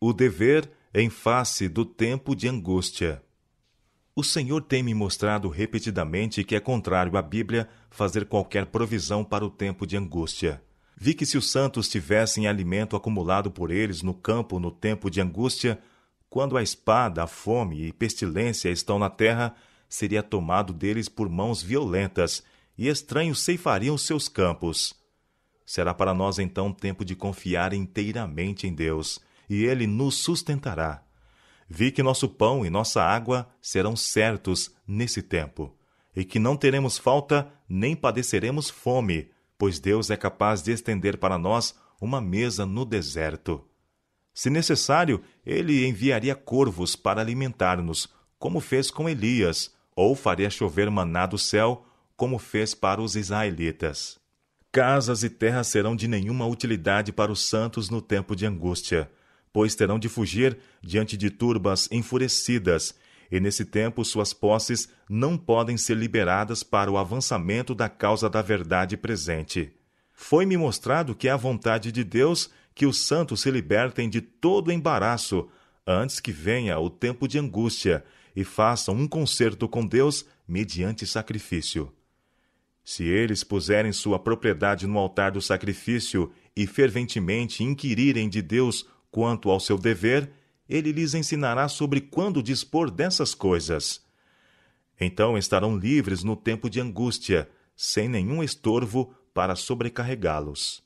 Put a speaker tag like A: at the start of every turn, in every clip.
A: o dever em face do tempo de angústia. O Senhor tem me mostrado repetidamente que é contrário à Bíblia fazer qualquer provisão para o tempo de angústia. Vi que se os santos tivessem alimento acumulado por eles no campo no tempo de angústia, quando a espada, a fome e pestilência estão na terra, seria tomado deles por mãos violentas, e estranhos ceifariam seus campos. Será para nós então tempo de confiar inteiramente em Deus e ele nos sustentará. Vi que nosso pão e nossa água serão certos nesse tempo, e que não teremos falta nem padeceremos fome, pois Deus é capaz de estender para nós uma mesa no deserto. Se necessário, ele enviaria corvos para alimentar-nos, como fez com Elias, ou faria chover maná do céu, como fez para os israelitas. Casas e terras serão de nenhuma utilidade para os santos no tempo de angústia pois terão de fugir diante de turbas enfurecidas, e nesse tempo suas posses não podem ser liberadas para o avançamento da causa da verdade presente. Foi-me mostrado que é a vontade de Deus que os santos se libertem de todo embaraço, antes que venha o tempo de angústia, e façam um concerto com Deus mediante sacrifício. Se eles puserem sua propriedade no altar do sacrifício e ferventemente inquirirem de Deus Quanto ao seu dever, ele lhes ensinará sobre quando dispor dessas coisas. Então estarão livres no tempo de angústia, sem nenhum estorvo para sobrecarregá-los.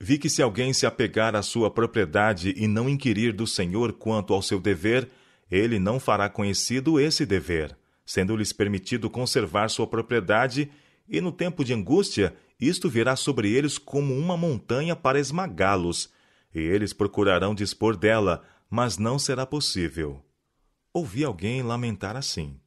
A: Vi que se alguém se apegar à sua propriedade e não inquirir do Senhor quanto ao seu dever, ele não fará conhecido esse dever, sendo-lhes permitido conservar sua propriedade, e no tempo de angústia, isto virá sobre eles como uma montanha para esmagá-los, e eles procurarão dispor dela, mas não será possível. Ouvi alguém lamentar assim.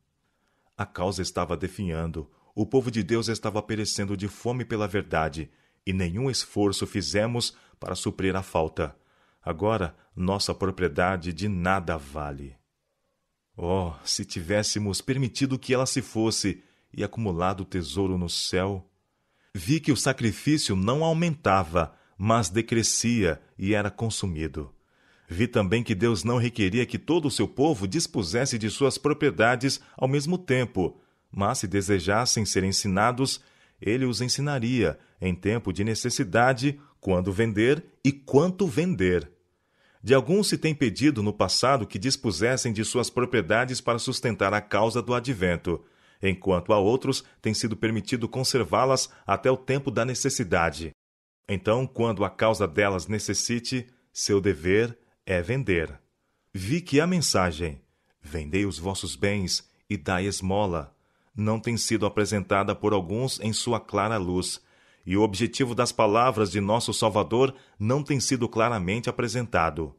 A: A causa estava definhando, o povo de Deus estava perecendo de fome pela verdade, e nenhum esforço fizemos para suprir a falta. Agora, nossa propriedade de nada vale. Oh, se tivéssemos permitido que ela se fosse e acumulado tesouro no céu! Vi que o sacrifício não aumentava, mas decrescia e era consumido. Vi também que Deus não requeria que todo o seu povo dispusesse de suas propriedades ao mesmo tempo, mas se desejassem ser ensinados, ele os ensinaria em tempo de necessidade, quando vender e quanto vender. De alguns se tem pedido no passado que dispusessem de suas propriedades para sustentar a causa do advento, enquanto a outros tem sido permitido conservá-las até o tempo da necessidade. Então, quando a causa delas necessite, seu dever é vender. Vi que a mensagem Vendei os vossos bens e dai esmola não tem sido apresentada por alguns em sua clara luz, e o objetivo das palavras de nosso Salvador não tem sido claramente apresentado.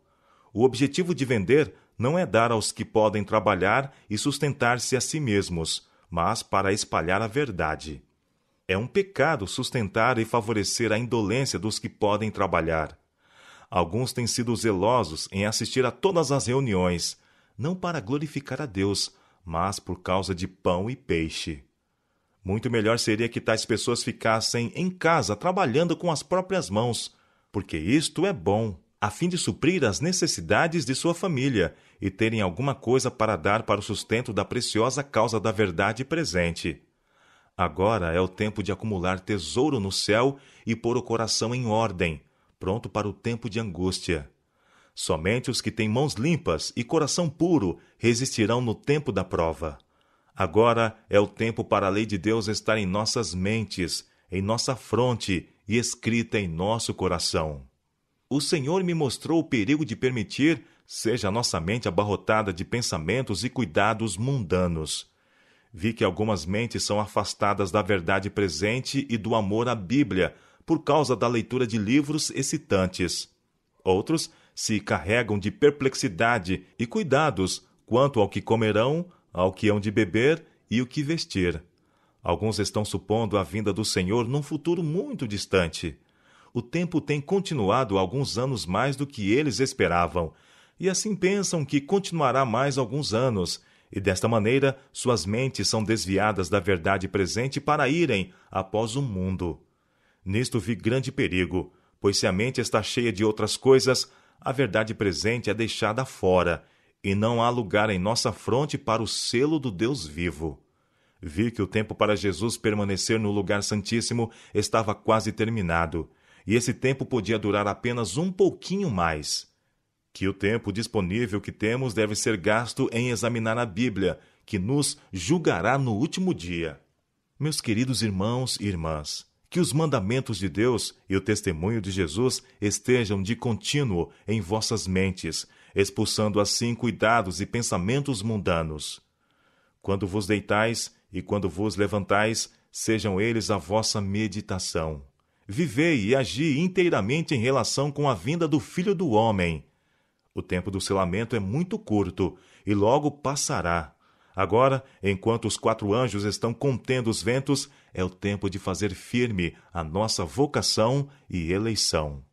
A: O objetivo de vender não é dar aos que podem trabalhar e sustentar-se a si mesmos, mas para espalhar a verdade. É um pecado sustentar e favorecer a indolência dos que podem trabalhar. Alguns têm sido zelosos em assistir a todas as reuniões, não para glorificar a Deus, mas por causa de pão e peixe. Muito melhor seria que tais pessoas ficassem em casa trabalhando com as próprias mãos, porque isto é bom, a fim de suprir as necessidades de sua família e terem alguma coisa para dar para o sustento da preciosa causa da verdade presente. Agora é o tempo de acumular tesouro no céu e pôr o coração em ordem, pronto para o tempo de angústia. Somente os que têm mãos limpas e coração puro resistirão no tempo da prova. Agora é o tempo para a lei de Deus estar em nossas mentes, em nossa fronte e escrita em nosso coração. O Senhor me mostrou o perigo de permitir seja a nossa mente abarrotada de pensamentos e cuidados mundanos vi que algumas mentes são afastadas da verdade presente e do amor à Bíblia por causa da leitura de livros excitantes. Outros se carregam de perplexidade e cuidados quanto ao que comerão, ao que hão de beber e o que vestir. Alguns estão supondo a vinda do Senhor num futuro muito distante. O tempo tem continuado alguns anos mais do que eles esperavam, e assim pensam que continuará mais alguns anos, e desta maneira suas mentes são desviadas da verdade presente para irem após o mundo. Nisto vi grande perigo, pois se a mente está cheia de outras coisas, a verdade presente é deixada fora, e não há lugar em nossa fronte para o selo do Deus vivo. Vi que o tempo para Jesus permanecer no lugar santíssimo estava quase terminado, e esse tempo podia durar apenas um pouquinho mais que o tempo disponível que temos deve ser gasto em examinar a Bíblia, que nos julgará no último dia. Meus queridos irmãos e irmãs, que os mandamentos de Deus e o testemunho de Jesus estejam de contínuo em vossas mentes, expulsando assim cuidados e pensamentos mundanos. Quando vos deitais e quando vos levantais, sejam eles a vossa meditação. Vivei e agi inteiramente em relação com a vinda do Filho do Homem o tempo do selamento é muito curto e logo passará. Agora, enquanto os quatro anjos estão contendo os ventos, é o tempo de fazer firme a nossa vocação e eleição.